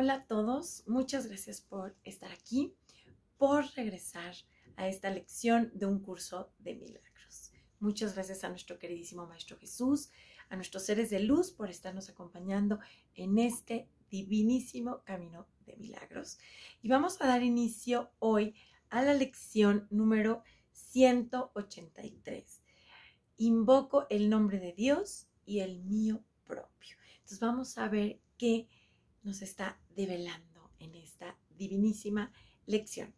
Hola a todos, muchas gracias por estar aquí, por regresar a esta lección de un curso de milagros. Muchas gracias a nuestro queridísimo Maestro Jesús, a nuestros seres de luz por estarnos acompañando en este divinísimo camino de milagros. Y vamos a dar inicio hoy a la lección número 183. Invoco el nombre de Dios y el mío propio. Entonces vamos a ver qué nos está develando en esta divinísima lección.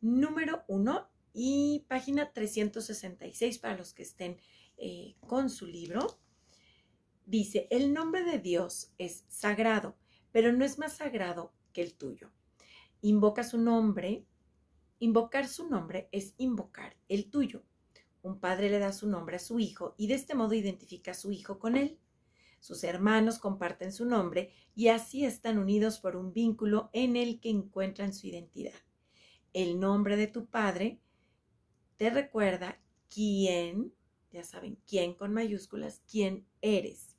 Número 1 y página 366 para los que estén eh, con su libro. Dice, el nombre de Dios es sagrado, pero no es más sagrado que el tuyo. Invoca su nombre, invocar su nombre es invocar el tuyo. Un padre le da su nombre a su hijo y de este modo identifica a su hijo con él sus hermanos comparten su nombre y así están unidos por un vínculo en el que encuentran su identidad. El nombre de tu padre te recuerda quién, ya saben, quién con mayúsculas, quién eres.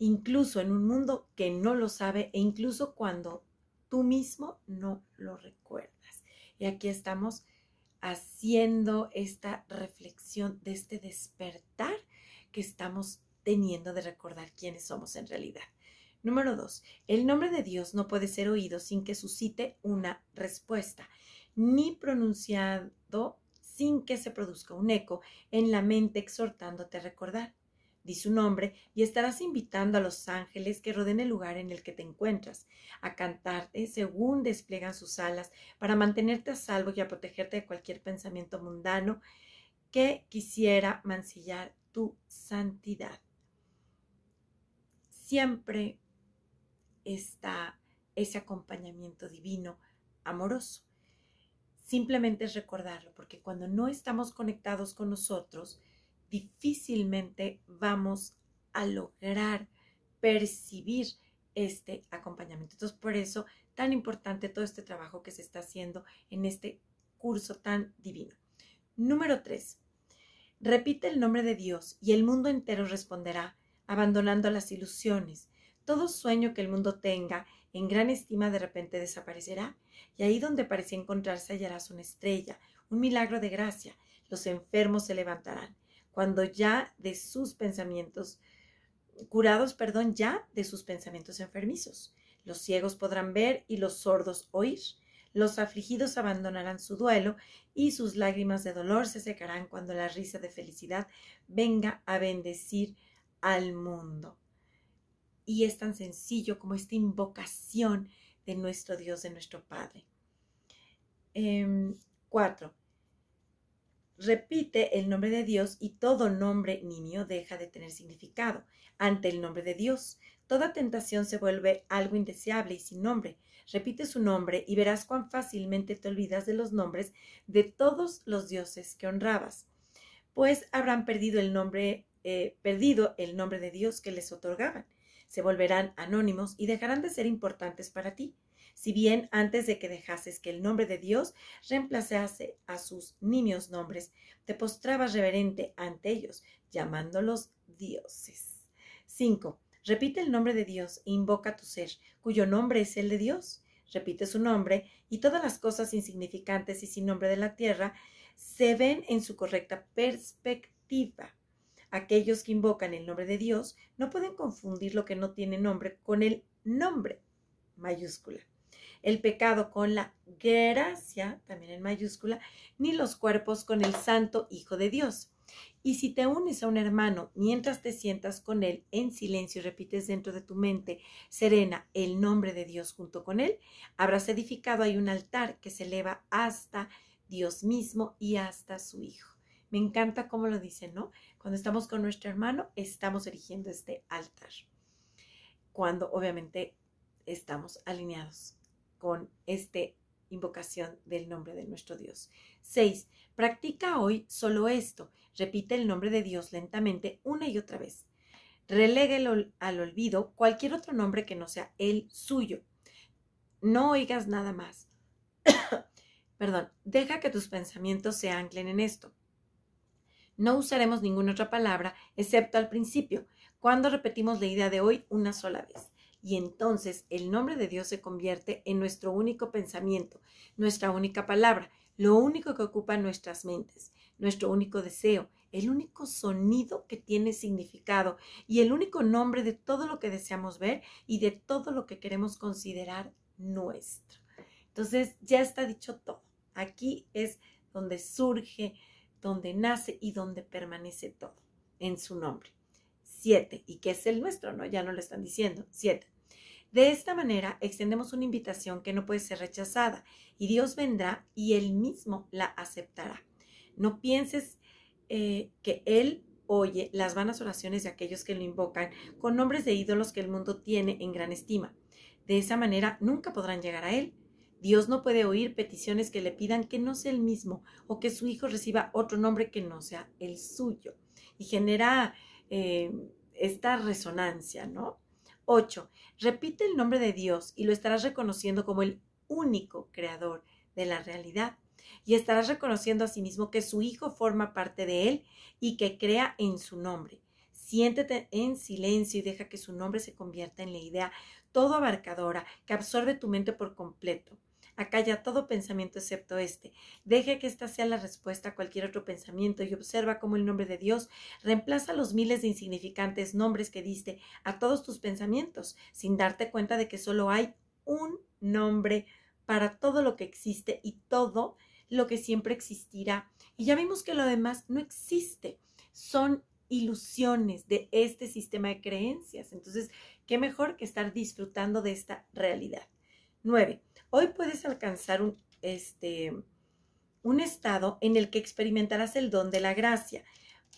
Incluso en un mundo que no lo sabe e incluso cuando tú mismo no lo recuerdas. Y aquí estamos haciendo esta reflexión de este despertar que estamos teniendo de recordar quiénes somos en realidad. Número dos, el nombre de Dios no puede ser oído sin que suscite una respuesta, ni pronunciado sin que se produzca un eco en la mente exhortándote a recordar. Di su nombre y estarás invitando a los ángeles que roden el lugar en el que te encuentras, a cantarte según despliegan sus alas para mantenerte a salvo y a protegerte de cualquier pensamiento mundano que quisiera mancillar tu santidad siempre está ese acompañamiento divino, amoroso. Simplemente es recordarlo, porque cuando no estamos conectados con nosotros, difícilmente vamos a lograr percibir este acompañamiento. Entonces, por eso tan importante todo este trabajo que se está haciendo en este curso tan divino. Número 3. Repite el nombre de Dios y el mundo entero responderá, abandonando las ilusiones. Todo sueño que el mundo tenga en gran estima de repente desaparecerá, y ahí donde parecía encontrarse hallarás una estrella, un milagro de gracia. Los enfermos se levantarán, cuando ya de sus pensamientos, curados, perdón, ya de sus pensamientos enfermizos. Los ciegos podrán ver y los sordos oír. Los afligidos abandonarán su duelo y sus lágrimas de dolor se secarán cuando la risa de felicidad venga a bendecir al mundo. Y es tan sencillo como esta invocación de nuestro Dios, de nuestro Padre. Em, cuatro, repite el nombre de Dios y todo nombre niño deja de tener significado. Ante el nombre de Dios, toda tentación se vuelve algo indeseable y sin nombre. Repite su nombre y verás cuán fácilmente te olvidas de los nombres de todos los dioses que honrabas, pues habrán perdido el nombre eh, perdido el nombre de Dios que les otorgaban. Se volverán anónimos y dejarán de ser importantes para ti. Si bien antes de que dejases que el nombre de Dios reemplazase a sus nimios nombres, te postrabas reverente ante ellos, llamándolos dioses. 5. Repite el nombre de Dios e invoca tu ser, cuyo nombre es el de Dios. Repite su nombre y todas las cosas insignificantes y sin nombre de la tierra se ven en su correcta perspectiva. Aquellos que invocan el nombre de Dios no pueden confundir lo que no tiene nombre con el nombre mayúscula. El pecado con la gracia, también en mayúscula, ni los cuerpos con el santo Hijo de Dios. Y si te unes a un hermano mientras te sientas con él en silencio y repites dentro de tu mente serena el nombre de Dios junto con él, habrás edificado ahí un altar que se eleva hasta Dios mismo y hasta su Hijo. Me encanta cómo lo dicen, ¿no? Cuando estamos con nuestro hermano, estamos erigiendo este altar. Cuando obviamente estamos alineados con esta invocación del nombre de nuestro Dios. Seis, Practica hoy solo esto. Repite el nombre de Dios lentamente una y otra vez. Reléguelo al olvido cualquier otro nombre que no sea el suyo. No oigas nada más. Perdón, deja que tus pensamientos se anclen en esto. No usaremos ninguna otra palabra excepto al principio, cuando repetimos la idea de hoy una sola vez. Y entonces el nombre de Dios se convierte en nuestro único pensamiento, nuestra única palabra, lo único que ocupa nuestras mentes, nuestro único deseo, el único sonido que tiene significado y el único nombre de todo lo que deseamos ver y de todo lo que queremos considerar nuestro. Entonces ya está dicho todo. Aquí es donde surge donde nace y donde permanece todo, en su nombre. Siete, y que es el nuestro, ¿no? Ya no lo están diciendo. Siete. De esta manera extendemos una invitación que no puede ser rechazada y Dios vendrá y Él mismo la aceptará. No pienses eh, que Él oye las vanas oraciones de aquellos que lo invocan con nombres de ídolos que el mundo tiene en gran estima. De esa manera nunca podrán llegar a Él. Dios no puede oír peticiones que le pidan que no sea el mismo o que su hijo reciba otro nombre que no sea el suyo. Y genera eh, esta resonancia, ¿no? Ocho, Repite el nombre de Dios y lo estarás reconociendo como el único creador de la realidad. Y estarás reconociendo a sí mismo que su Hijo forma parte de Él y que crea en su nombre. Siéntete en silencio y deja que su nombre se convierta en la idea todo abarcadora que absorbe tu mente por completo. Acalla todo pensamiento excepto este. Deje que esta sea la respuesta a cualquier otro pensamiento y observa cómo el nombre de Dios reemplaza los miles de insignificantes nombres que diste a todos tus pensamientos, sin darte cuenta de que solo hay un nombre para todo lo que existe y todo lo que siempre existirá. Y ya vimos que lo demás no existe. Son ilusiones de este sistema de creencias. Entonces, qué mejor que estar disfrutando de esta realidad. 9. Hoy puedes alcanzar un, este, un estado en el que experimentarás el don de la gracia.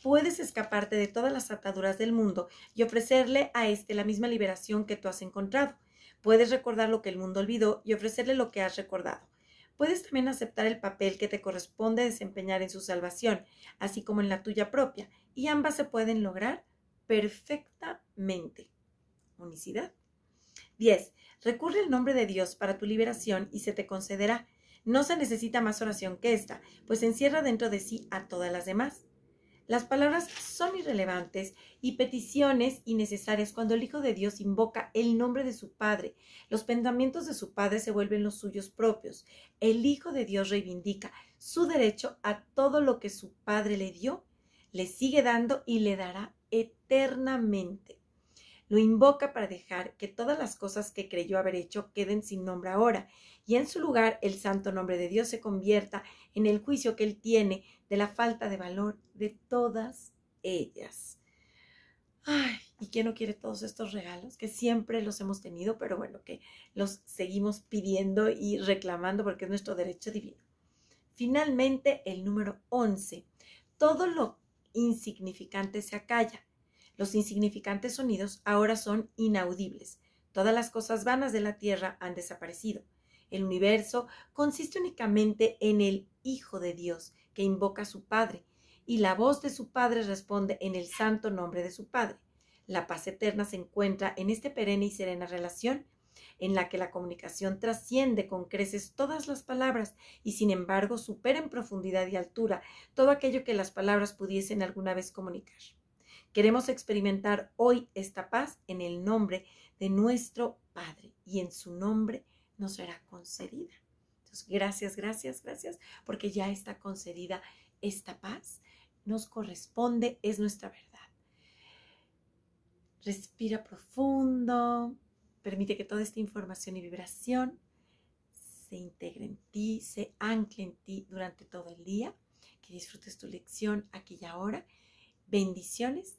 Puedes escaparte de todas las ataduras del mundo y ofrecerle a éste la misma liberación que tú has encontrado. Puedes recordar lo que el mundo olvidó y ofrecerle lo que has recordado. Puedes también aceptar el papel que te corresponde desempeñar en su salvación, así como en la tuya propia, y ambas se pueden lograr perfectamente. Unicidad. 10. Recurre al nombre de Dios para tu liberación y se te concederá. No se necesita más oración que esta, pues encierra dentro de sí a todas las demás. Las palabras son irrelevantes y peticiones innecesarias cuando el Hijo de Dios invoca el nombre de su Padre. Los pensamientos de su Padre se vuelven los suyos propios. El Hijo de Dios reivindica su derecho a todo lo que su Padre le dio, le sigue dando y le dará eternamente. Lo invoca para dejar que todas las cosas que creyó haber hecho queden sin nombre ahora, y en su lugar el santo nombre de Dios se convierta en el juicio que él tiene de la falta de valor de todas ellas. Ay, ¿y quién no quiere todos estos regalos? Que siempre los hemos tenido, pero bueno, que los seguimos pidiendo y reclamando porque es nuestro derecho divino. Finalmente, el número 11. Todo lo insignificante se acalla los insignificantes sonidos ahora son inaudibles. Todas las cosas vanas de la tierra han desaparecido. El universo consiste únicamente en el Hijo de Dios, que invoca a su Padre, y la voz de su Padre responde en el santo nombre de su Padre. La paz eterna se encuentra en esta perenne y serena relación en la que la comunicación trasciende con creces todas las palabras y sin embargo supera en profundidad y altura todo aquello que las palabras pudiesen alguna vez comunicar. Queremos experimentar hoy esta paz en el nombre de nuestro Padre y en su nombre nos será concedida. Entonces, gracias, gracias, gracias, porque ya está concedida esta paz. Nos corresponde, es nuestra verdad. Respira profundo, permite que toda esta información y vibración se integre en ti, se ancle en ti durante todo el día, que disfrutes tu lección aquí y ahora. Bendiciones